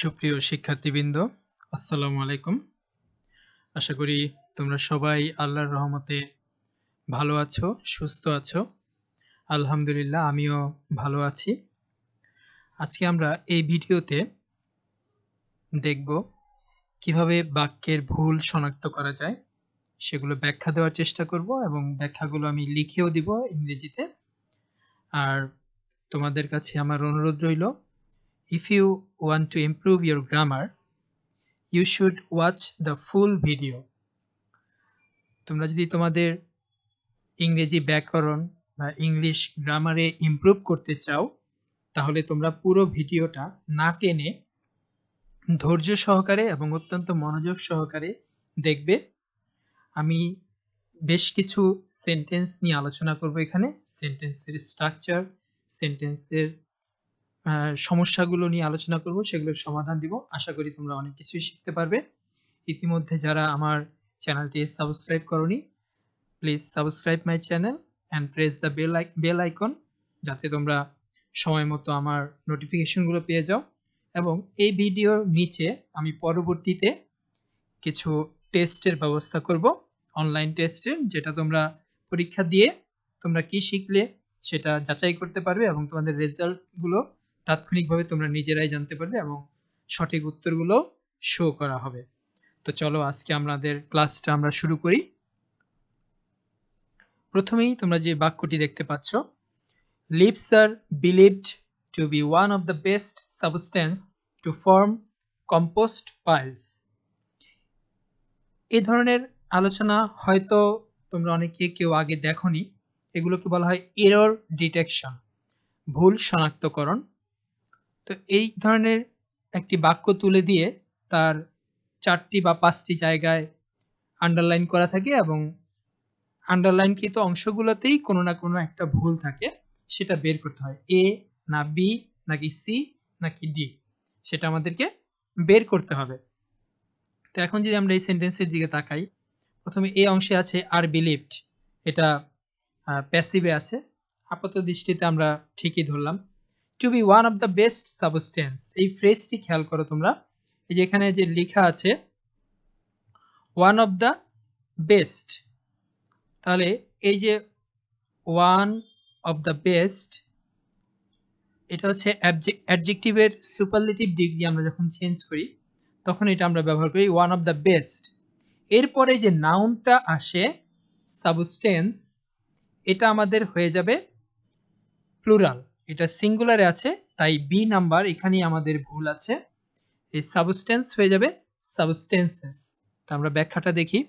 সুপ্রিয় শিক্ষার্থীবৃন্দ আসসালামু আলাইকুম আশা করি তোমরা সবাই আল্লাহর রহমতে ভালো আছো সুস্থ আছো আলহামদুলিল্লাহ আমিও ভালো আছি আজকে আমরা এই ভিডিওতে দেখব কিভাবে বাক্যের ভুল শনাক্ত করা যায় সেগুলো ব্যাখ্যা দেওয়ার চেষ্টা করব এবং ব্যাখ্যাগুলো আমি লিখেও দিব ইংরেজিতে আর তোমাদের কাছে আমার অনুরোধ রইল if you want to improve your grammar you should watch the full video তোমরা যদি তোমাদের ইংরেজি ব্যাকরণ বা ইংলিশ গ্রামারে ইমপ্রুভ করতে চাও তাহলে তোমরা পুরো ভিডিওটা না টেনে ধৈর্য সহকারে এবং অত্যন্ত মনোযোগ সহকারে দেখবে আমি বেশ কিছু সেন্টেন্স নিয়ে আলোচনা করব এখানে সেন্টেন্সের স্ট্রাকচার সেন্টেন্সের সমস্যাগুলো নিয়ে আলোচনা করব সেগুলোর সমাধান দিব আশা করি তোমরা অনেক কিছুই শিখতে পারবে ইতিমধ্যে যারা আমার চ্যানেলটি সাবস্ক্রাইব করনি please subscribe my channel and press the bell bell icon যাতে তোমরা সময় মতো আমার নোটিফিকেশনগুলো পেয়ে যাও এবং এই ভিডিওর নিচে আমি পরবর্তীতে কিছু টেস্টের ব্যবস্থা করব অনলাইন টেস্টের যেটা তোমরা পরীক্ষা দিয়ে তোমরা কি শিখলে সেটা যাচাই করতে পারবে এবং তোমাদের রেজাল্টগুলো তাৎক্ষণিকভাবে তোমরা নিজেরাই জানতে পারবে এবং সঠিক উত্তরগুলো শো করা হবে তো চলো আজকে আমাদের ক্লাসটা আমরা শুরু করি প্রথমেই তোমরা যে বাক্যটি দেখতে পাচ্ছ leaves are believed to be one of the best substance to form compost piles এ ধরনের আলোচনা হয়তো তোমরা অনেকে কেউ আগে দেখনি এগুলোকে বলা হয় এরর ডিটেকশন ভুল শনাক্তকরণ তো এই ধরনের একটি বাক্য তুলে দিয়ে তার চারটি বা পাঁচটি জায়গায় আন্ডারলাইন করা থাকে এবং আন্ডারলাইনকৃত অংশগুলোতেই কোনো না কোনো একটা ভুল থাকে সেটা বের করতে হয় এ না বি নাকি সি নাকি ডি সেটা আমাদেরকে বের করতে হবে তো এখন যদি আমরা এই সেন্টেন্সের দিকে তাকাই প্রথমে এ অংশে আছে আর বিলিভড এটা প্যাসিভে আছে আপাত দৃষ্টিতে আমরা ঠিকই ধরলাম to be one of the best substance এই ফ্রেজটি খেয়াল করো তোমরা এই যে এখানে যে লেখা আছে ওয়ান অফ দ্য বেস্ট তাহলে এই যে ওয়ান অফ দ্য বেস্ট এটা হচ্ছে অ্যাডজেক্টিভের সুপারলেটিভ ডিগ্রি আমরা যখন চেঞ্জ করি তখন এটা আমরা ব্যবহার করি ওয়ান অফ দ্য বেস্ট এরপরে যে নাউনটা আসে সাবস্টেন্স এটা আমাদের হয়ে যাবে প্লুরাল এটা সিঙ্গুলারে আছে তাই বি নাম্বার এখানেই আমাদের ভুল আছে এই সাবস্টেন্স হয়ে যাবে সাবস্টেন্সেস তো আমরা ব্যাখ্যাটা দেখি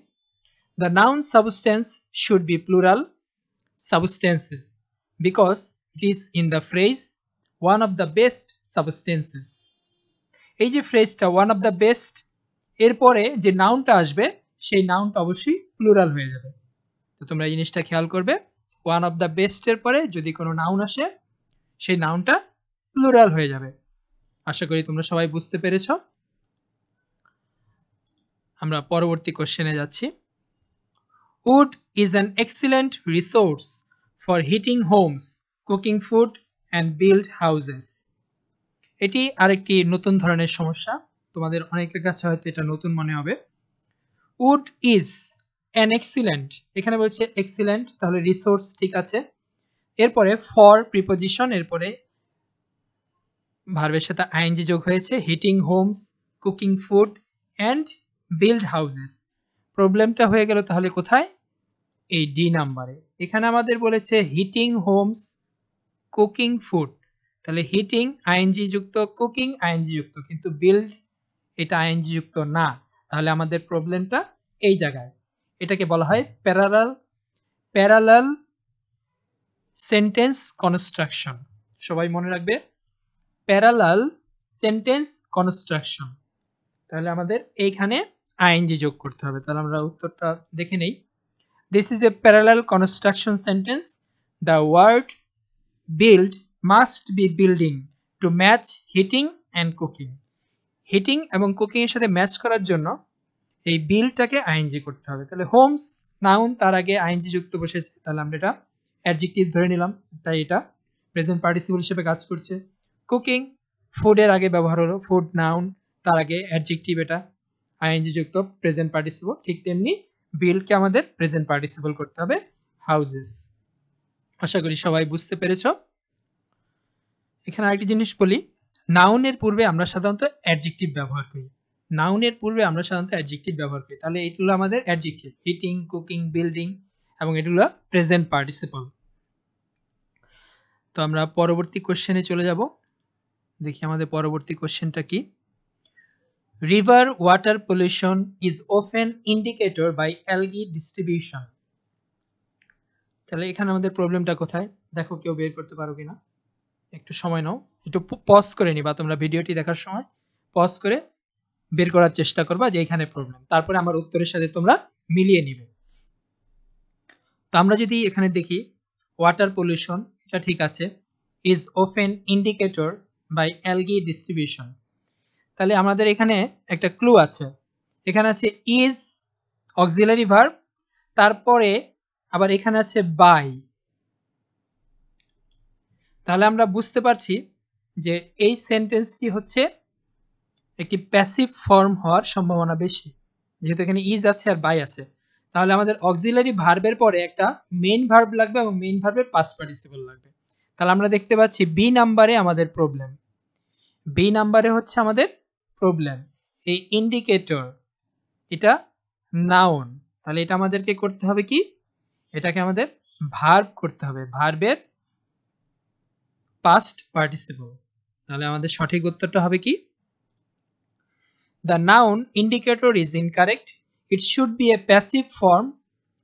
the noun substance should be plural substances because it is in the phrase one of the best substances এই যে ফ্রেজটা ওয়ান অফ দ্য বেস্ট এরপরে যে নাউনটা আসবে সেই নাউনটা অবশ্যই প্লুরাল হয়ে যাবে তো তোমরা এই জিনিসটা খেয়াল করবে ওয়ান অফ দ্য বেস্টের পরে যদি কোনো নাউন আসে সেই নাউনটা প্লুরাল হয়ে যাবে আশা করি তোমরা সবাই বুঝতে পেরেছ আমরা পরবর্তী কোশ্চেনে যাচ্ছি wood is an excellent resource for heating homes cooking food and build houses এটি আরেকটি নতুন ধরনের সমস্যা তোমাদের অনেকের কাছে হয়তো এটা নতুন মনে হবে উড ইজ অ্যান এক্সিলেন্ট এখানে বলছে এক্সিলেন্ট তাহলে রিসোর্স ঠিক আছে এরপরে ফর প্রিপোজিশন এরপরে ভার্বের সাথে আইএনজি যোগ হয়েছে heating homes cooking food and build houses প্রবলেমটা হয়ে গেল তাহলে কোথায় এই ডি নাম্বারে এখানে আমাদের বলেছে হিটিং হোমস কুকিং ফুড তাহলে হিটিং আইএনজি যুক্ত কুকিং আইএনজি যুক্ত কিন্তু বিল্ড এটা আইএনজি যুক্ত না তাহলে আমাদের প্রবলেমটা এই জায়গায় এটাকে বলা হয় প্যারালাল প্যারালাল সেন্টেন্স কনস্ট্রাকশন সবাই মনে রাখবে প্যারালাল সেন্টেন্স কনস্ট্রাকশন তাহলে আমাদের এইখানে আইএনজি যোগ করতে হবে তাহলে আমরা উত্তরটা দেখে নেই this is a parallel construction sentence the word build must be building to match heating and cooking heating এবং কুকিং এর সাথে ম্যাচ করার জন্য এই বিলটাকে আইএনজি করতে হবে তাহলে হোমস নাউন তার আগে আইএনজি যুক্ত বসেছে তাহলে আমরা এটা অ্যাডজেক্টিভ ধরে নিলাম তাই এটা প্রেজেন্ট পার্টিসিপল হিসেবে কাজ করছে কুকিং ফুডের আগে ব্যবহার হলো ফুড নাউন তার আগে অ্যাডজেক্টিভ এটা আইএনজি যুক্ত প্রেজেন্ট পার্টিসিপল ঠিক তেমনি বিলকে আমাদের প্রেজেন্ট পার্টিসিপল করতে হবে হাউজেস আশা করি সবাই বুঝতে পেরেছ এখানে আরেকটি জিনিস বলি নাউনের পূর্বে আমরা সাধারণত অ্যাডজেক্টিভ ব্যবহার করি নাউনের পূর্বে আমরা সাধারণত অ্যাডজেক্টিভ ব্যবহার করি তাহলে এগুলো আমাদের অ্যাডজেক্টিভ হিটিং কুকিং বিল্ডিং এবং এগুলো প্রেজেন্ট পার্টিসিপল তো আমরা পরবর্তী কোশ্চেনে চলে যাব দেখি আমাদের পরবর্তী কোশ্চেনটা কি river water pollution is often indicator by algae distribution তাহলে এখানে আমাদের প্রবলেমটা কোথায় দেখো কেউ বের করতে পারো কিনা একটু সময় নাও একটু পজ করে নিবা তোমরা ভিডিওটি দেখার সময় পজ করে বের করার চেষ্টা করবা যে এখানে প্রবলেম তারপরে আমার উত্তরের সাথে তোমরা মিলিয়ে নিবে তো আমরা যদি এখানে দেখি ওয়াটার পলিউশন এটা ঠিক আছে is often indicator by algae distribution তাহলে আমাদের এখানে একটা ক্লু আছে এখানে আছে ইজ অক্সিলারি ভার্ব তারপরে আবার এখানে আছে বাই তাহলে আমরা বুঝতে পারছি যে এই সেন্টেন্সটি হচ্ছে একটি প্যাসিভ ফর্ম হওয়ার সম্ভাবনা বেশি যেহেতু এখানে ইজ আছে আর বাই আছে তাহলে আমাদের অক্সিলারি ভার্বের পরে একটা মেইন ভার্ব লাগবে এবং মেইন ভার্বের পাস পার্টিসিপল লাগবে তাহলে আমরা দেখতে পাচ্ছি বি নাম্বারে আমাদের প্রবলেম বি নাম্বারে হচ্ছে আমাদের প্রবলেম এই ইন্ডিকেটর এটা নাউন তাহলে এটা আমাদেরকে করতে হবে কি এটাকে আমাদের ভার্ব করতে হবে ভার্বের পাস্ট পার্টিসিপল তাহলে আমাদের সঠিক উত্তরটা হবে কি the noun indicator is incorrect it should be a passive form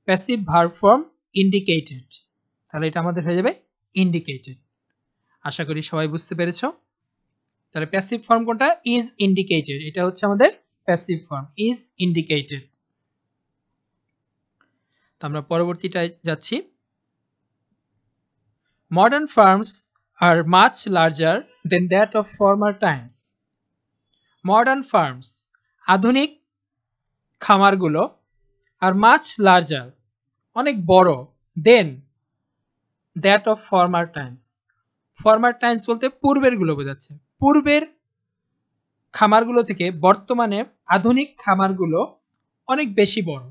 passive verb form indicated তাহলে এটা আমাদের হয়ে যাবে indicated আশা করি সবাই বুঝতে পেরেছো তাহলে প্যাসিভ ফর্ম কোনটা ইজ ইন্ডিকেটেড এটা হচ্ছে আমাদের প্যাসিভ ফর্ম ইজ ইন্ডিকেটেড আমরা পরবর্তীটায় যাচ্ছি modern firms are much larger than that of former times modern firms আধুনিক খামারগুলো আর মাছ লার্জার অনেক বড় then that of former times former times বলতে পূর্বেরগুলো বোঝাচ্ছে পূর্বের খামারগুলো থেকে বর্তমানে আধুনিক খামারগুলো অনেক বেশি বড়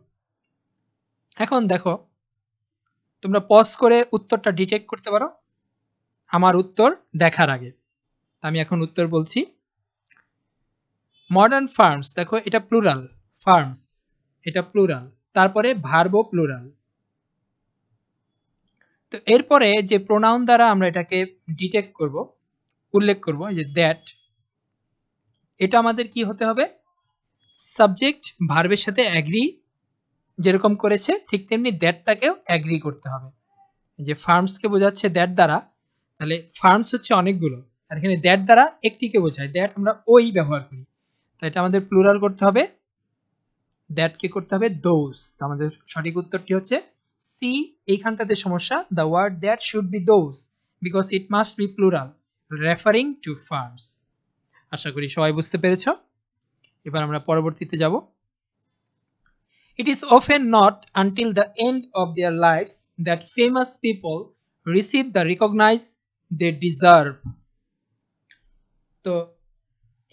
এখন দেখো তোমরা পজ করে উত্তরটা ডিটেক্ট করতে পারো আমার উত্তর দেখার আগে আমি এখন উত্তর বলছি মডার্ন ফার্মস দেখো এটা প্লুরাল ফার্মস এটা প্লুরাল তারপরে ভার্ব প্লুরাল তো এরপরে যে প্রোনাউন দ্বারা আমরা এটাকে ডিটেক্ট করব উল্লেখ করব যে দ্যাট এটা আমাদের কি হতে হবে সাবজেক্ট ভার্বের সাথে অ্যাগ্রি যেরকম করেছে ঠিক তেমনি দ্যাটটাকেও অ্যাগ্রি করতে হবে যে ফার্মসকে বোঝাচ্ছে দ্যাট দ্বারা তাহলে ফার্মস হচ্ছে অনেকগুলো আর এখানে দ্যাট দ্বারা একটিকে বোঝায় দ্যাট আমরা ওই ব্যবহার করি তো এটা আমাদের প্লুরাল করতে হবে কি করতে হবে দোজ আমাদের সঠিক উত্তরটি হচ্ছে সি এইখানটাতে সমস্যা the word that should be those because it must be plural referring to farms আশা করি সবাই বুঝতে পেরেছ এবার আমরা পরবর্তীতে যাব It is often not until the end of their lives that famous people receive the recognize they deserve. তো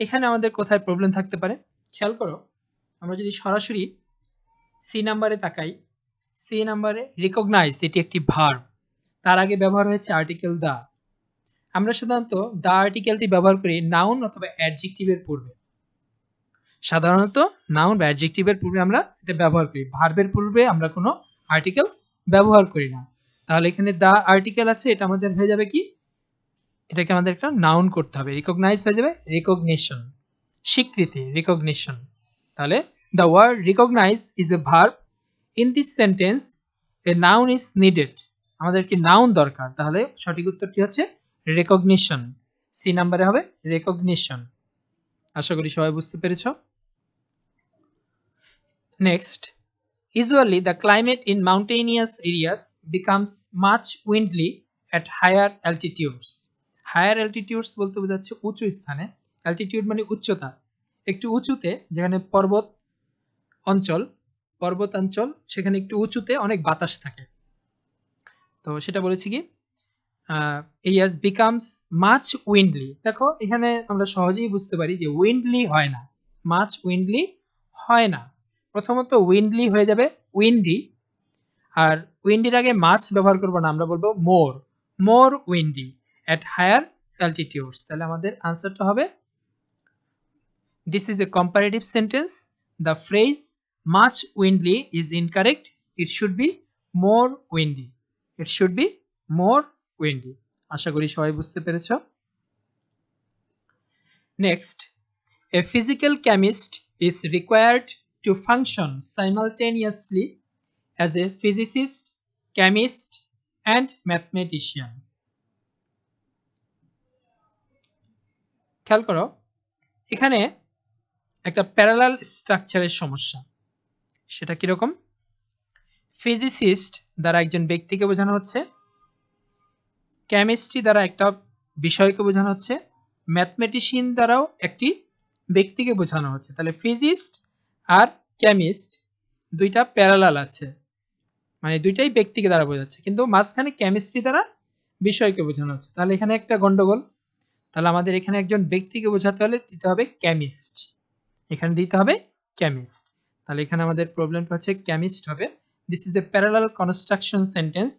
এখানে আমাদের কোথায় প্রবলেম থাকতে পারে খেয়াল করো আমরা যদি সরাসরি সি নাম্বারে তাকাই সি নাম্বারে রিকগনাইজ এটি একটি ভার্ব তার আগে ব্যবহার হয়েছে আর্টিকেল দা আমরা সাধারণত দা আর্টিকেলটি ব্যবহার করি নাউন অথবা অ্যাডজেক্টিভের পূর্বে সাধারণত নাউন বা অ্যাডজেক্টিভের পূর্বে আমরা এটা ব্যবহার করি ভার্বের পূর্বে আমরা কোনো আর্টিকেল ব্যবহার করি না তাহলে এখানে দা আর্টিকেল আছে এটা আমাদের হয়ে যাবে কি এটাকে আমাদের একটা নাউন করতে হবে রিকগনাইজ হয়ে যাবে রিকগনিশন স্বীকৃতি রিকগনিশন তাহলে the word recognize is a verb in this sentence a noun is needed আমাদের কি নাউন দরকার তাহলে সঠিক উত্তরটি হচ্ছে রেকগনিশন সি নাম্বারে হবে রেকগনিশন আশা করি সবাই বুঝতে পেরেছ next usually the climate in mountainous areas becomes much windly at higher altitudes. Higher altitudes বলতে বোঝাচ্ছে উঁচু স্থানে altitude মানে উচ্চতা একটু উঁচুতে যেখানে পর্বত অঞ্চল পর্বতাঞ্চল সেখানে একটু উঁচুতে অনেক বাতাস থাকে তো সেটা বলেছি কি ইয়াস বিকামস মাছ উইন্ডলি দেখো এখানে আমরা সহজেই বুঝতে পারি যে উইন্ডলি হয় না মাছ উইন্ডলি হয় না প্রথমত উইন্ডলি হয়ে যাবে উইন্ডি আর উইন্ডির আগে মাছ ব্যবহার করবো না আমরা বলবো more more windy at higher altitudes তাহলে আমাদের আনসারটা হবে This is a comparative sentence. The phrase much windy is incorrect. It should be more windy. It should be more windy. আশা করি সবাই বুঝতে পেরেছো Next, a physical chemist is required to function simultaneously as a physicist, chemist, and mathematician. খেয়াল করো এখানে একটা parallel স্ট্রাকচারের সমস্যা সেটা কিরকম ফিজিসিস্ট দ্বারা একজন ব্যক্তিকে বোঝানো হচ্ছে কেমিস্ট্রি দ্বারা একটা বিষয়কে বোঝানো হচ্ছে ম্যাথমেটিশিয়ান দ্বারাও একটি ব্যক্তিকে বোঝানো হচ্ছে তাহলে ফিজিস্ট আর কেমিস্ট দুইটা প্যারালাল আছে মানে দুইটাই ব্যক্তিকে দ্বারা বোঝাচ্ছে কিন্তু মাঝখানে কেমিস্ট্রি দ্বারা বিষয়কে বোঝানো হচ্ছে তাহলে এখানে একটা গন্ডগোল তাহলে আমাদের এখানে একজন ব্যক্তিকে বোঝাতে হলে দিতে হবে কেমিস্ট এখানে দিতে হবে কেমিস্ট তাহলে এখানে আমাদের প্রবলেমটা হচ্ছে কেমিস্ট হবে this is a parallel construction sentence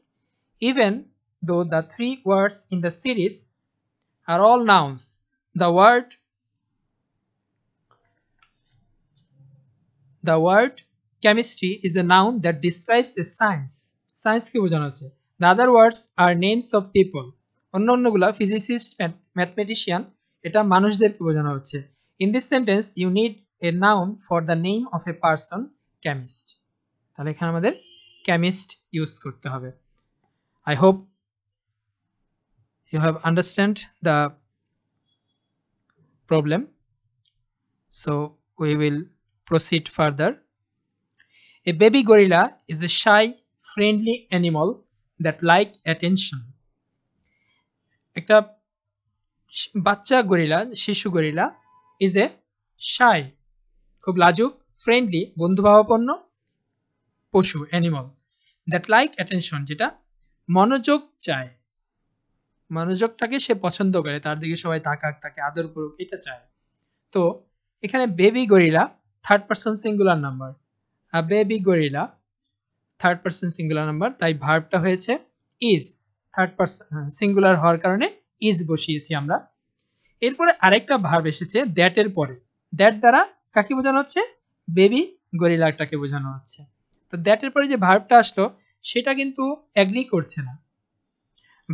even though the three words in the series are all nouns the word the word chemistry is a noun that describes a science science কে বোঝানো হচ্ছে the other words are names of people অন্য অন্যগুলা physicist mathematician এটা মানুষদেরকে বোঝানো হচ্ছে In this sentence, you need a noun for the name of a person chemist. তাহলে এখানে আমাদের chemist ইউজ করতে হবে I hope you have understand the problem. So we will proceed further. A baby gorilla is a shy, friendly animal that like attention. একটা বাচ্চা gorilla শিশু gorilla is a শাই খুব লাজুক ফ্রেন্ডলি বন্ধুভাবাপন্ন পশু অ্যানিমাল দ্যাট লাইক অ্যাটেনশন যেটা মনোযোগ চায় মনোযোগটাকে সে পছন্দ করে তার দিকে সবাই তাকাক তাকে আদর করুক এটা চায় তো এখানে baby gorilla third person singular number baby gorilla third person singular number তাই ভার্বটা হয়েছে ইজ থার্ড পার্সন সিঙ্গুলার হওয়ার কারণে ইজ বসিয়েছি আমরা এরপরে আরেকটা ভার্ব এসেছে এর পরে দ্যাট দ্বারা কাকে বোঝানো হচ্ছে বেবি গরিলাটাকে বোঝানো হচ্ছে তো দ্যাট এর পরে যে ভার্বটা আসলো সেটা কিন্তু অ্যাগ্রি করছে না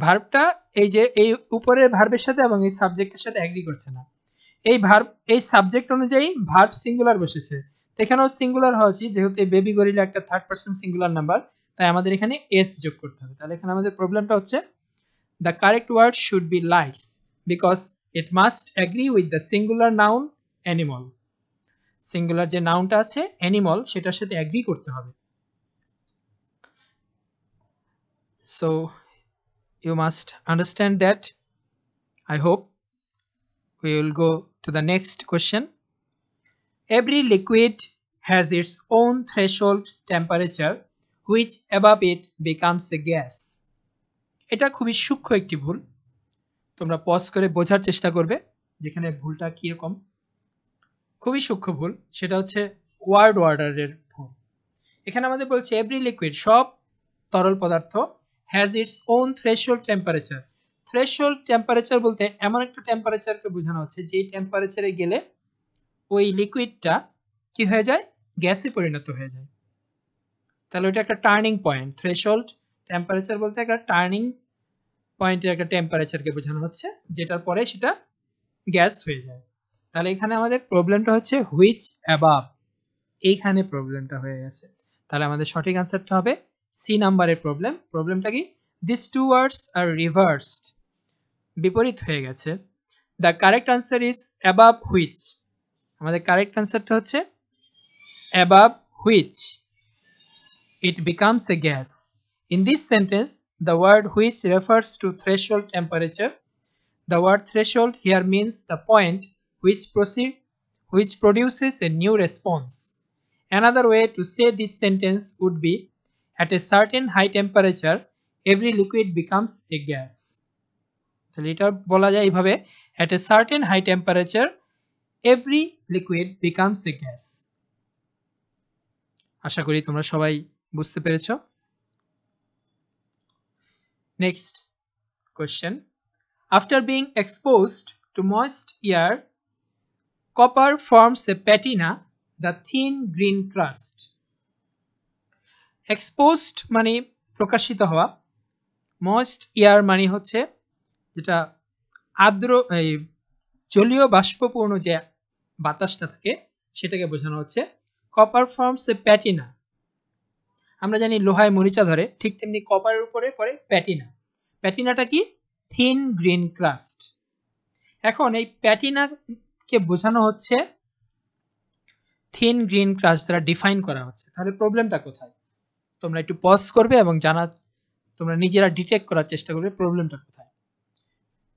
ভার্বটা এই যে এই উপরের ভার্বের সাথে এবং এই সাবজেক্টের সাথে অ্যাগ্রি করছে না এই ভার্ব এই সাবজেক্ট অনুযায়ী ভার্ব সিঙ্গুলার বসেছে তো এখানেও সিঙ্গুলার হওয়া উচিত যেহেতু এই বেবি গরিলা একটা থার্ড পার্সন সিঙ্গুলার নাম্বার তাই আমাদের এখানে এস যোগ করতে হবে তাহলে এখানে আমাদের প্রবলেমটা হচ্ছে the correct word should be likes because it must agree with the singular noun animal singular যে নাউনটা আছে অ্যানিমল সেটার সাথে অ্যাগ্রি করতে হবে so you must understand that I hope we will go to the next question every liquid has its own threshold temperature which above it becomes a gas এটা খুবই সূক্ষ্ম একটি ভুল তোমরা পজ করে বোঝার চেষ্টা করবে যেখানে ভুলটা কীরকম খুবই সূক্ষ্ম ভুল সেটা হচ্ছে ওয়ার্ড ওয়ার্ডারের ভুল এখানে আমাদের বলছে এভরি লিকুইড সব তরল পদার্থ has its own threshold temperature threshold temperature বলতে এমন একটা টেম্পারেচারকে বোঝানো হচ্ছে যেই টেম্পারেচারে গেলে ওই লিকুইডটা কি হয়ে যায় গ্যাসে পরিণত হয়ে যায় তাহলে ওইটা একটা টার্নিং পয়েন্ট থ্রেশোল্ড টেম্পারেচার বলতে একটা টার্নিং পয়েন্টের একটা টেম্পারেচারকে বোঝানো হচ্ছে যেটার পরে সেটা গ্যাস হয়ে যায় তাহলে এখানে আমাদের প্রবলেমটা হচ্ছে হুইচ অ্যাবাভ এইখানে প্রবলেমটা হয়ে গেছে তাহলে আমাদের সঠিক আনসারটা হবে সি নাম্বারের প্রবলেম প্রবলেমটা কি this two words are reversed বিপরীত হয়ে গেছে the correct answer is above which আমাদের কারেক্ট আনসারটা হচ্ছে above which it becomes a gas in this sentence The word which refers to threshold temperature. The word threshold here means the point which proceed which produces a new response. Another way to say this sentence would be at a certain high temperature every liquid becomes a gas The এটা বলা যায় এইভাবে at a certain high temperature every liquid becomes a gas আশা করি তোমরা সবাই বুঝতে পেরেছো Next question. After being exposed to moist air, copper forms a patina, the thin green crust. Exposed মানে প্রকাশিত hoa. Moist air মানে hoche. Jeta adro এই জলীয় বাষ্পপূর্ণ যে বাতাসটা থাকে সেটাকে বোঝানো হচ্ছে কপার ফর্মস এ প্যাটিনা আমরা জানি লোহায় মরিচা ধরে ঠিক তেমনি কপারের উপরে পরে প্যাটিনা প্যাটিনাটা কি থিন গ্রিন ক্রাস্ট এখন এই প্যাটিনাকে বোঝানো হচ্ছে থিন গ্রিন ক্রাস্ট দ্বারা ডিফাইন করা হচ্ছে তাহলে প্রবলেমটা কোথায় তোমরা একটু পজ করবে এবং জানা তোমরা নিজেরা ডিটেক্ট করার চেষ্টা করবে প্রবলেমটা কোথায়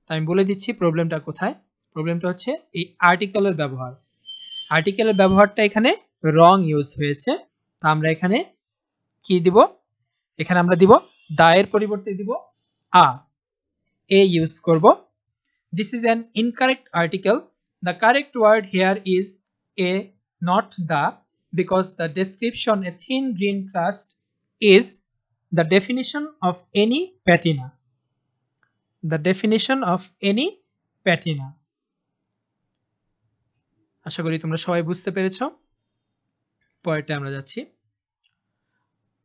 তাই আমি বলে দিচ্ছি প্রবলেমটা কোথায় প্রবলেমটা হচ্ছে এই আর্টিকেলের ব্যবহার আর্টিকেলের ব্যবহারটা এখানে রং ইউজ হয়েছে তা আমরা এখানে কি দিব এখানে আমরা দিব দায়ের পরিবর্তে দিব আ এ ইউজ করব this is an incorrect article the correct word here is a not the because the description a thin green crust is the definition of any patina the definition of any patina আশা করি তোমরা সবাই বুঝতে পেরেছ পরেরটা আমরা যাচ্ছি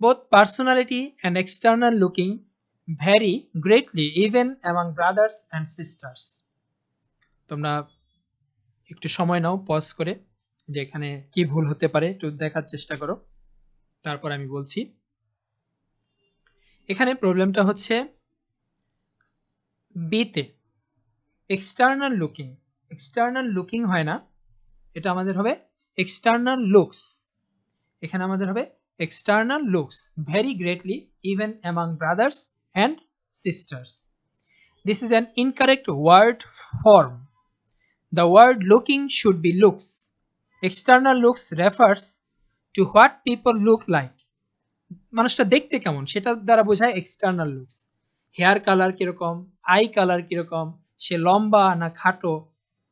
Both personality and external looking vary greatly even among brothers and sisters. তোমরা একটু সময় নাও পজ করে যে এখানে কি ভুল হতে পারে একটু দেখার চেষ্টা করো তারপর আমি বলছি এখানে প্রবলেমটা হচ্ছে বিতে এক্সটার্নাল লুকিং এক্সটার্নাল লুকিং হয় না এটা আমাদের হবে এক্সটার্নাল লুকস এখানে আমাদের হবে external looks vary greatly even among brothers and sisters. This is an incorrect word form. The word looking should be looks. External looks refers to what people look like. মানুষটা দেখতে কেমন সেটা দ্বারা বোঝায় external looks hair colour কিরকম eye colour কিরকম সে লম্বা না খাটো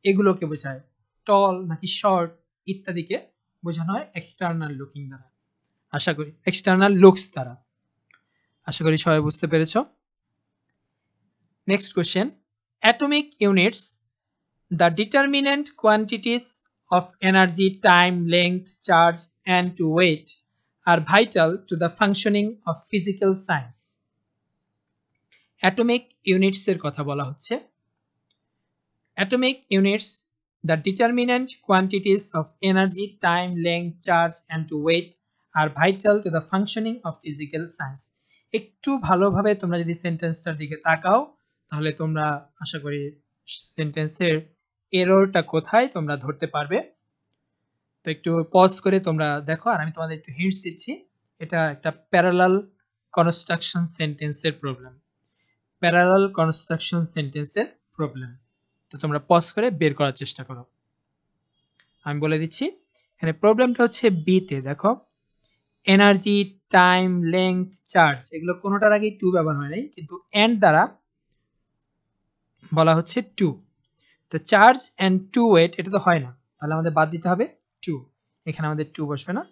এগুলোকে বোঝায় টল নাকি short ইত্যাদিকে বোঝানো হয় external looking দ্বারা আশা করি এক্সটার্নাল লুকস তারা আশা করি সবাই বুঝতে পেরেছ next question atomic units the determinant quantities of energy time length charge and to weight are vital to the functioning of physical science atomic ইউনিটসের কথা বলা হচ্ছে atomic units the determinant quantities of energy time length charge and to weight are vital to the functioning of physical science একটু ভালোভাবে তোমরা যদি সেন্টেন্সটার দিকে তাকাও তাহলে তোমরা আশা করি সেন্টেন্সের এররটা কোথায় তোমরা ধরতে পারবে তো একটু পজ করে তোমরা দেখো আর আমি তোমাদের একটু হিন্টস দিচ্ছি এটা একটা প্যারালাল কনস্ট্রাকশন সেন্টেন্সের প্রবলেম প্যারালাল কনস্ট্রাকশন সেন্টেন্সের প্রবলেম তো তোমরা পজ করে বের করার চেষ্টা করো আমি বলে দিচ্ছি এখানে প্রবলেমটা হচ্ছে বিতে দেখো এনার্জি টাইম লেংথ চার্জ এগুলো কোনোটার আগে টু ব্যবহার হয় নাই কিন্তু এন্ড দ্বারা বলা হচ্ছে টু তো চার্জ অ্যান্ড টু ওয়েট এটা তো হয় না তাহলে আমাদের বাদ দিতে হবে টু এখানে আমাদের টু বসবে না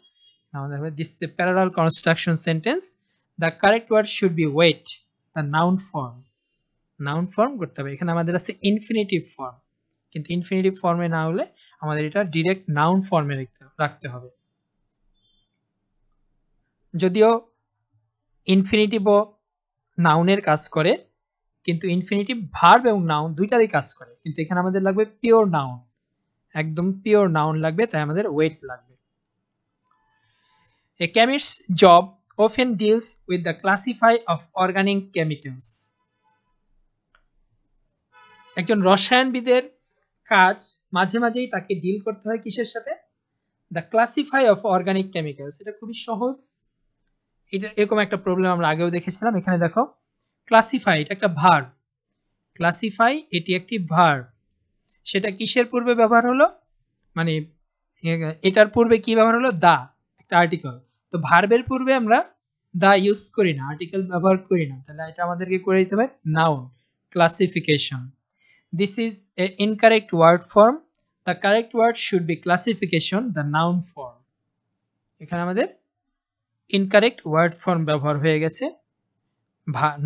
আমাদের হবে this a parallel construction sentence the correct word should be weight the noun form noun form করতে হবে এখানে আমাদের আছে ইনফিনিটিভ ফর্ম কিন্তু ইনফিনিটিভ ফর্মে না হলে আমাদের এটা ডিরেক্ট নাউন ফর্মে রাখতে হবে যদিও ইনফিনিটিভ নাউনের কাজ করে কিন্তু ইনফিনিটিভ ভার্ব এবং নাউন দুইটারই কাজ করে কিন্তু এখানে আমাদের লাগবে পিওর নাউন একদম পিওর নাউন লাগবে তাই আমাদের ওয়েট লাগবে a chemist job often deals with the classify of organic chemicals একজন রসায়নবিদের কাজ মাঝে মাঝেই তাকে ডিল করতে হয় কিসের সাথে the classify of organic chemicals এটা খুবই সহজ এটা এরকম একটা প্রবলেম আমরা আগেও দেখেছিলাম এখানে দেখো ক্লাসিফাই এটা একটা ভার ক্লাসিফাই এটি একটি ভার সেটা কিসের পূর্বে ব্যবহার হলো মানে এটার পূর্বে কি ব্যবহার হলো দা একটা আর্টিকেল তো ভার্বের পূর্বে আমরা দা ইউজ করি না আর্টিকেল ব্যবহার করি না তাহলে এটা আমাদেরকে করে দিতে হবে noun classification this is a incorrect word form the correct word should be classification the noun form এখানে আমাদের ইনকারেক্ট ওয়ার্ড ফর্ম ব্যবহার হয়ে গেছে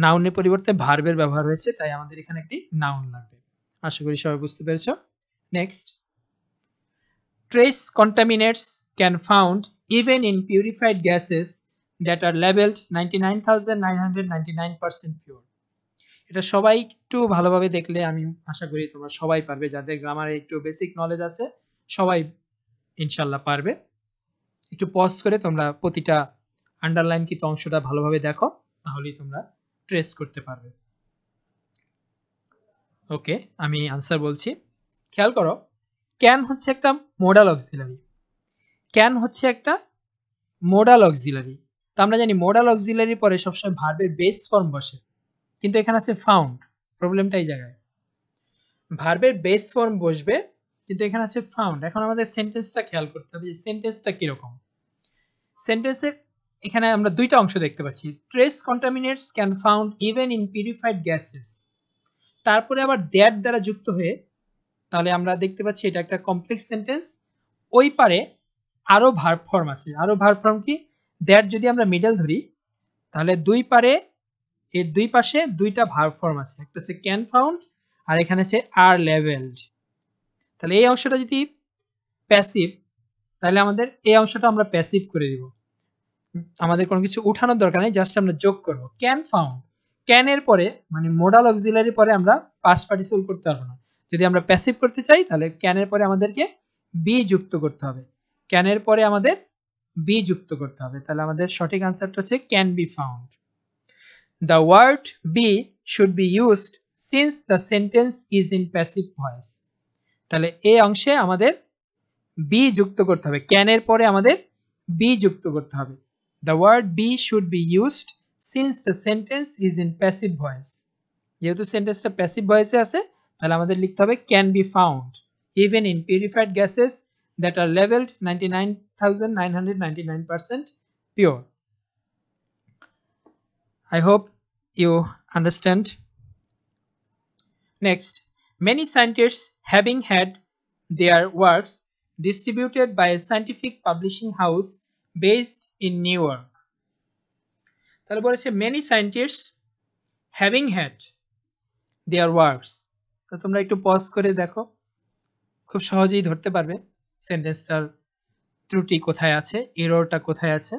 নাউনের পরিবর্তে ভার্বের ব্যবহার হয়েছে তাই আমাদের এখানে একটি নাউন লাগবে আশা করি সবাই বুঝতে পেরেছ next trace contaminants can found even in purified gases that are labelled ninety pure এটা সবাই একটু ভালোভাবে দেখলে আমি আশা করি তোমরা সবাই পারবে যাদের গ্রামারে একটু বেসিক নলেজ আছে সবাই ইনশাল্লাহ পারবে একটু পজ করে তোমরা প্রতিটা আন্ডারলাইন কিন্তু অংশটা ভালোভাবে দেখো তাহলেই তোমরা ট্রেস করতে পারবে ওকে আমি আনসার বলছি খেয়াল করো ক্যান হচ্ছে একটা মোডাল অক্সিলারি ক্যান হচ্ছে একটা মোডাল অক্সিলারি তো আমরা জানি মোডাল অক্সিলারি পরে সবসময় ভার্বের বেস ফর্ম বসে কিন্তু এখানে আছে ফাউন্ড প্রবলেমটা এই জায়গায় ভার্বের বেস ফর্ম বসবে কিন্তু এখানে আছে ফাউন্ড এখন আমাদের সেন্টেন্সটা খেয়াল করতে হবে যে সেন্টেন্সটা কীরকম সেন্টেন্সের এখানে আমরা দুইটা অংশ দেখতে পাচ্ছি trace contaminants can found even in purified gases তারপরে আবার দ্যাট দ্বারা যুক্ত হয়ে তাহলে আমরা দেখতে পাচ্ছি এটা একটা কমপ্লেক্স সেন্টেন্স ওই পারে আরও ভার্ব ফর্ম আছে আরও ভার্ব ফর্ম কি দ্যাট যদি আমরা মিডল ধরি তাহলে দুই পারে এর দুই পাশে দুইটা ভার্ব ফর্ম আছে একটা হচ্ছে ক্যান ফাউন্ড আর এখানে আছে আর লেভেলড তাহলে এই অংশটা যদি প্যাসিভ তাহলে আমাদের এই অংশটা আমরা প্যাসিভ করে দিব আমাদের কোনো কিছু উঠানোর দরকার নেই জাস্ট আমরা যোগ করব ক্যান ফাউন্ড ক্যান এর পরে মানে মোডাল অক্সিলারি পরে আমরা পাস পার্টিসিপল করতে পারবো না যদি আমরা প্যাসিভ করতে চাই তাহলে ক্যান এর পরে আমাদেরকে বি যুক্ত করতে হবে ক্যান এর পরে আমাদের বি যুক্ত করতে হবে তাহলে আমাদের সঠিক আনসারটা হচ্ছে can be found the word be should be used since the sentence is in passive voice তাহলে এই অংশে আমাদের বি যুক্ত করতে হবে ক্যানের পরে আমাদের বি যুক্ত করতে হবে The word be should be used since the sentence is in passive voice. যেহেতু সেন্টেন্সটা প্যাসিভ ভয়েসে আছে তাহলে আমাদের লিখতে হবে can be found even in purified gases that are labelled ninety nine thousand nine hundred pure I hope you understand. Next, many scientists having had their works distributed by a scientific publishing house based in New York তাহলে বলেছে many scientist having had their works তো তোমরা একটু pause করে দেখো খুব সহজেই ধরতে পারবে সেন্টেন্সটার ত্রুটি কোথায় আছে এররটা কোথায় আছে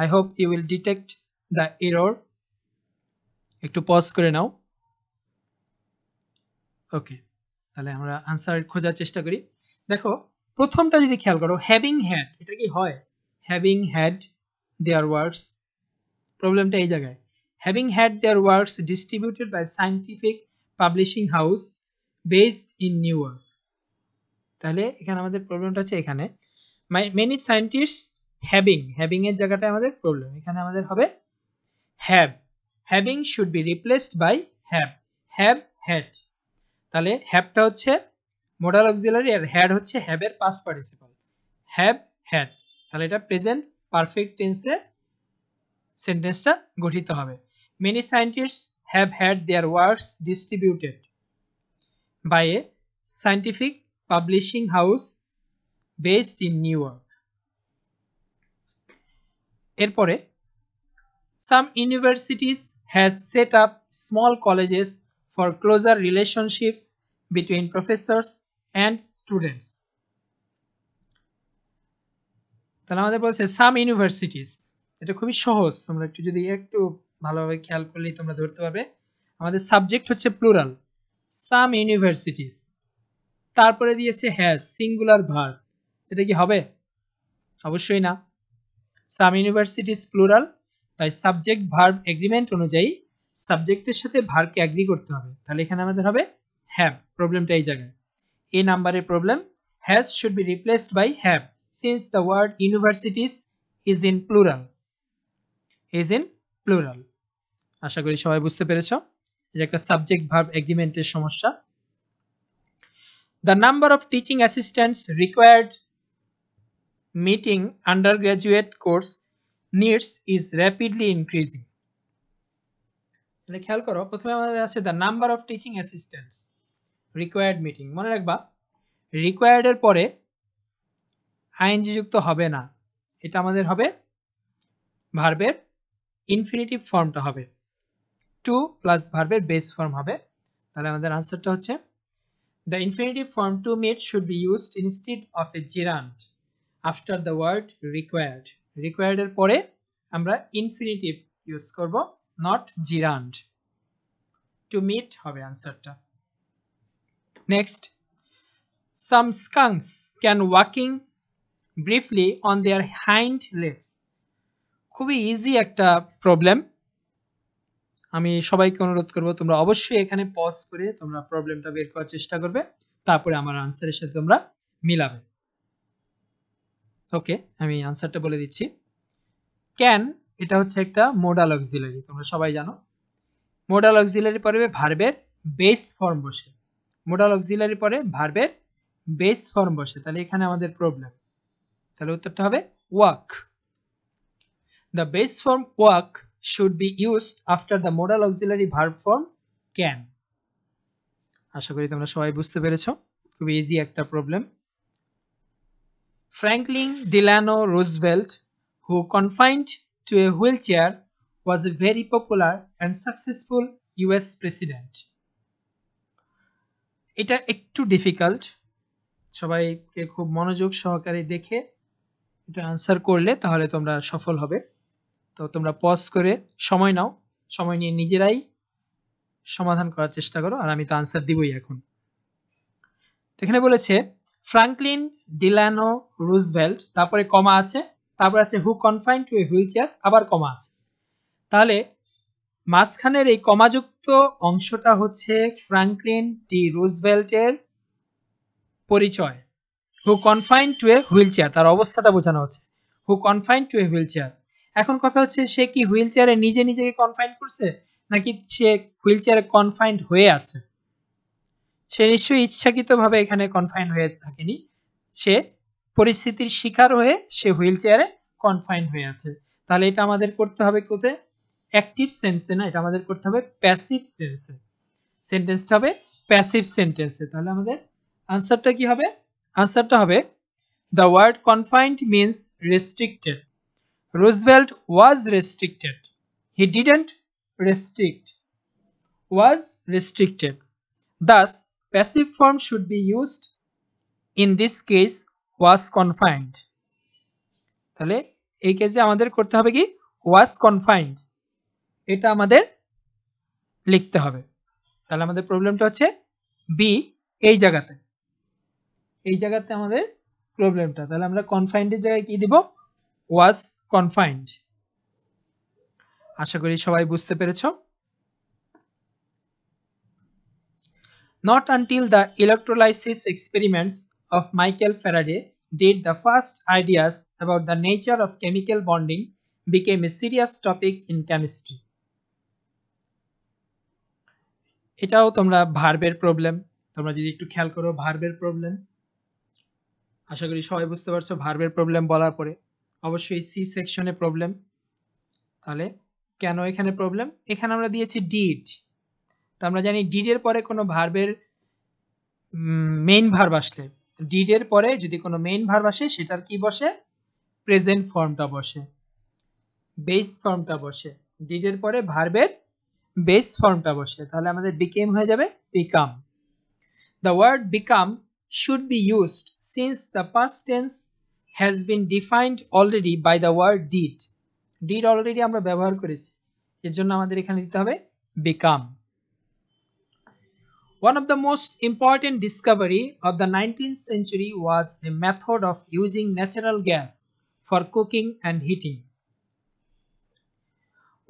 I hope you will detect the error একটু পজ করে নাও ওকে তাহলে আমরা আনসার খোঁজার চেষ্টা করি দেখো প্রথমটা যদি খেয়াল করো হ্যাভিং হ্যাড এটা কি হয় হ্যাভিং হ্যাড দেয়ার ওয়ার্কস প্রবলেমটা এই জায়গায় having had their works distributed by scientific publishing house based in New York তাহলে এখানে আমাদের প্রবলেমটা আছে এখানে মেনি সায়েন্টিস্ট হ্যাভিং হ্যাভিং এর জায়গাটা আমাদের প্রবলেম এখানে আমাদের হবে have having should be replaced by have have had তাহলে হ্যাবটা হচ্ছে মোডাল অক্সিলারি আর হ্যাড হচ্ছে হ্যাবের পাস পার্টিসিপাল হ্যাভ হ্যাড তাহলে এটা প্রেজেন্ট পারফেক্ট টেন্সে সেন্টেন্সটা গঠিত হবে many scientist have had their works distributed by a scientific publishing house based in New York এরপরে some universities has set up small colleges for closer relationships between professors and students তাহলে আমাদের বলছে সাম universities এটা খুবই সহজ তোমরা একটু যদি একটু ভালোভাবে খেয়াল করলেই তোমরা ধরতে পারবে আমাদের সাবজেক্ট হচ্ছে প্লুরাল সাম ইউনিভার্সিটিস তারপরে দিয়েছে হ্যাঁ সিঙ্গুলার ভার্ব এটা কি হবে অবশ্যই না সাম ইউনিভার্সিটিস প্লুরাল তাই সাবজেক্ট ভার্ব এগ্রিমেন্ট অনুযায়ী সাবজেক্টের সাথে ভার্বকে অ্যাগ্রি করতে হবে তাহলে এখানে আমাদের হবে হ্যাভ প্রবলেমটা এই জায়গায় এ নাম্বারের problem has should be replaced by have since the word universities is in plural is in plural আশা করি সবাই বুঝতে পেরেছো এটা একটা সাবজেক্ট ভার্ব এগ্রিমেন্টের সমস্যা the number of teaching assistants required meeting undergraduate course needs is rapidly increasing তাহলে খেয়াল করো প্রথমে আমাদের আছে the number of teaching assistants required meeting মনে রাখবা রিকোয়ার্ডের পরে আইএনজি যুক্ত হবে না এটা আমাদের হবে ভার্বের ইনফিনিটিভ ফর্মটা হবে টু প্লাস ভার্বের বেস ফর্ম হবে তাহলে আমাদের আনসারটা হচ্ছে the infinitive form to meet should be used instead of a gerund after the word required রিকোয়ার্ডের পরে আমরা ইনফিনিটিভ ইউজ করব নট জিরান্ড টু মিট হবে আনসারটা next some skunks can walking briefly on their hind legs খুবই easy একটা problem আমি সবাইকে অনুরোধ করব তোমরা অবশ্যই এখানে পজ করে তোমরা প্রবলেমটা বের করার চেষ্টা করবে তারপরে আমার আনসারের সাথে তোমরা মিলাবে ওকে আমি আনসারটা বলে দিচ্ছি ক্যান এটা হচ্ছে একটা মোডাল অক্সিলারি তোমরা সবাই জানো মোডাল অক্সিলারি পরে ভার্বের বেস ফর্ম বসে মোডাল অক্সিলারি পরে ভার্বের বেস ফর্ম বসে তাহলে এখানে আমাদের প্রবলেম তাহলে উত্তরটা হবে walk the base form walk should be used after the modal auxiliary verb form can আশা করি তোমরা সবাই বুঝতে পেরেছ খুব ইজি একটা problem Franklin Delano Roosevelt who confined to a wheelchair was a very popular and successful US president এটা একটু ডিফিকাল্ট সবাইকে খুব মনোযোগ সহকারে দেখে এটা আনসার করলে তাহলে তোমরা সফল হবে তো তোমরা পজ করে সময় নাও সময় নিয়ে নিজেরাই সমাধান করার চেষ্টা করো আর আমি তো আনসার দিবই এখন এখানে বলেছে ফ্রাঙ্কলিন ডিলানো রুজভেল্ট তারপরে কমা আছে তারপর আছে who confine to a wheelchair আবার কমা আছে তাহলে মাঝখানের এই কমাযুক্ত অংশটা হচ্ছে ফ্রাঙ্কলিন ডি রুজভেল্টের পরিচয় who confine to a wheelchair তার অবস্থাটা বোঝানো হচ্ছে who confine to a wheelchair এখন কথা হচ্ছে সে কি হুইল চেয়ারে নিজে নিজেকে কনফাইন করছে নাকি সে হুইল চেয়ারে কনফাইন্ড হয়ে আছে সে নিশ্চয়ই ইচ্ছাকৃতভাবে এখানে কনফাইন হয়ে থাকেনি সে পরিস্থিতির শিকার হয়ে সে হুইল চেয়ারে কনফাইন হয়ে আছে তাহলে এটা আমাদের করতে হবে কোথায় অ্যাক্টিভ সেন্সে না এটা আমাদের করতে হবে প্যাসিভ সেন্সে সেন্টেন্সটা হবে প্যাসিভ সেন্টেন্সে তাহলে আমাদের আনসারটা কি হবে আনসারটা হবে the word confined means restricted Roosevelt was restricted he didn't restrict was restricted thus passive form should be used in this case was confined তাহলে এই কেসে আমাদের করতে হবে কি ওয়াজ কনফাইন্ড এটা আমাদের লিখতে হবে তাহলে আমাদের প্রবলেমটা হচ্ছে বি এই জায়গাতে এই জায়গাতে আমাদের প্রবলেমটা তাহলে আমরা কনফাইন্ডের জায়গায় কি দিব ওয়াজ কনফাইন্ড আশা করি সবাই বুঝতে পেরেছ Not until the electrolysis experiments of Michael Faraday did the first ideas about the nature of chemical bonding became a serious topic in chemistry. এটাও তোমরা ভার্বের প্রবলেম তোমরা যদি একটু খেয়াল করো ভার্বের প্রবলেম আশা করি সবাই বুঝতে পারছো ভার্বের প্রবলেম বলার পরে অবশ্যই সি সেকশনে প্রবলেম তাহলে কেন এখানে প্রবলেম এখানে আমরা দিয়েছি ডিড তো আমরা জানি ডিডের পরে কোনো ভার্বের মেইন ভার্ব আসলে ডিডের পরে যদি কোনো মেইন ভার্ব আসে সেটার কি বসে প্রেজেন্ট ফর্মটা বসে বেস ফর্মটা বসে ডিডের পরে ভার্বের বেস ফর্মটা বসে তাহলে আমাদের বিকেম হয়ে যাবে become the word become should be used since the past tense has been defined already by the word did did already আমরা ব্যবহার করেছি এর জন্য আমাদের এখানে দিতে become one of the most important discovery of the 19th century was a method of using natural gas for cooking and heating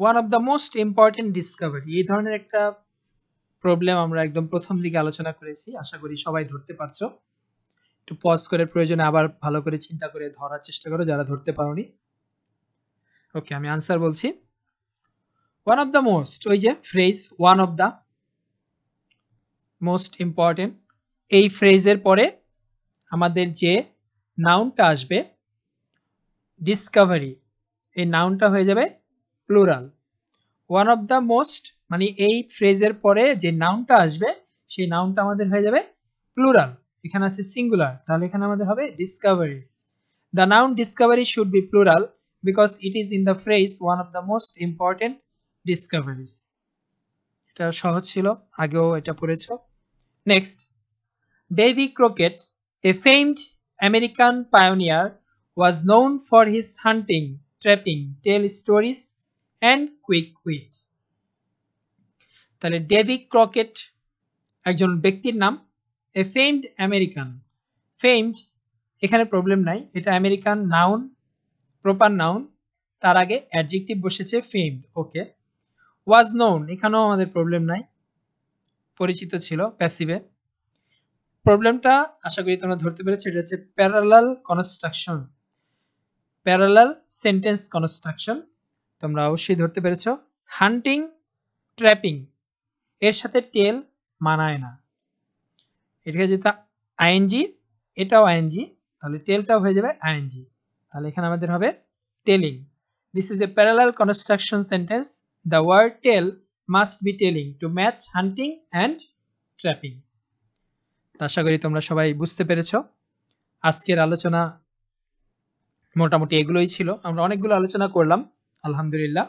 one of the most important discovery problem আমরা একদম প্রথম দিকে আলোচনা করেছি আশা করি সবাই ধরতে পারছো একটু পজ করে প্রয়োজনে আবার ভালো করে চিন্তা করে ধরার চেষ্টা করো যারা ধরতে পারোনি ওকে আমি আনসার বলছি ওয়ান অফ দ্য মোস্ট ওই যে phrase one of the most important এই ফ্রেজের পরে আমাদের যে নাউনটা আসবে ডিসকভারি এই নাউনটা হয়ে যাবে plural one of the most মানে এই ফ্রেজের পরে যে নাউনটা আসবে সেই নাউনটা আমাদের হয়ে যাবে প্লুরাল এখানে আছে সিঙ্গুলার তাহলে এখানে আমাদের হবে discoveries the noun discovery should be plural because it is in the phrase one of the most important discoveries এটা সহজ ছিল আগেও এটা পড়েছ next Davy Crockett a famed American pioneer was known for his hunting trapping tell stories and quick wit তাহলে David Crockett একজন ব্যক্তির নাম এ ফেমড আমেরিকান ফেমড এখানে প্রবলেম নাই এটা আমেরিকান নাউন প্রপার নাউন তার আগে অ্যাডজেক্টিভ বসেছে ফেমড ওকে ওয়াজ নোন এখানেও আমাদের প্রবলেম নাই পরিচিত ছিল প্যাসিভে প্রবলেমটা আশা করি তোমরা ধরতে পেরেছো এটা হচ্ছে parallel construction parallel sentence construction তোমরা অবশ্যই ধরতে পেরেছো হান্টিং ট্র্যাপিং এর সাথে টেল মানায় না এটাকে যেটা আইএনজি এটাও আইএনজি তাহলে টেলটাও হয়ে যাবে আইএনজি তাহলে এখানে আমাদের হবে telling this is a parallel construction sentence the word tell must be telling to match hunting and trapping আশা করি তোমরা সবাই বুঝতে পেরেছ আজকের আলোচনা মোটামুটি এগুলোই ছিল আমরা অনেকগুলো আলোচনা করলাম আলহামদুলিল্লাহ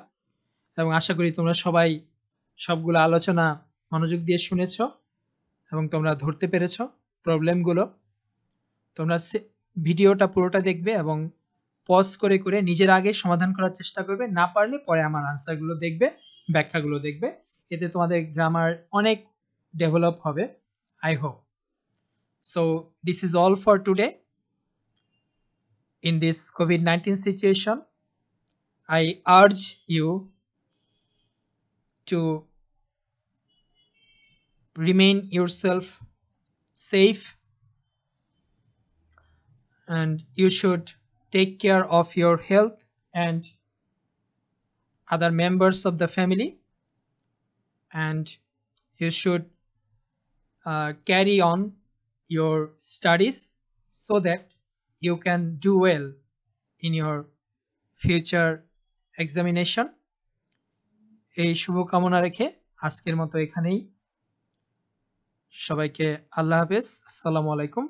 এবং আশা করি তোমরা সবাই সবগুলো আলোচনা মনোযোগ দিয়ে শুনেছ এবং তোমরা ধরতে পেরেছ প্রবলেমগুলো তোমরা ভিডিওটা পুরোটা দেখবে এবং পজ করে করে নিজের আগে সমাধান করার চেষ্টা করবে না পারলে পরে আমার আনসারগুলো দেখবে ব্যাখ্যাগুলো দেখবে এতে তোমাদের গ্রামার অনেক ডেভেলপ হবে I hope so this is all for today in this COVID nineteen situation I urge you to remain yourself safe and you should take care of your health and other members of the family and you should uh, carry on your studies so that you can do well in your future examination এই শুভকামনা রেখে আজকের মতো এখানেই সবাইকে আল্লাহ হাফেজ আসসালামু আলাইকুম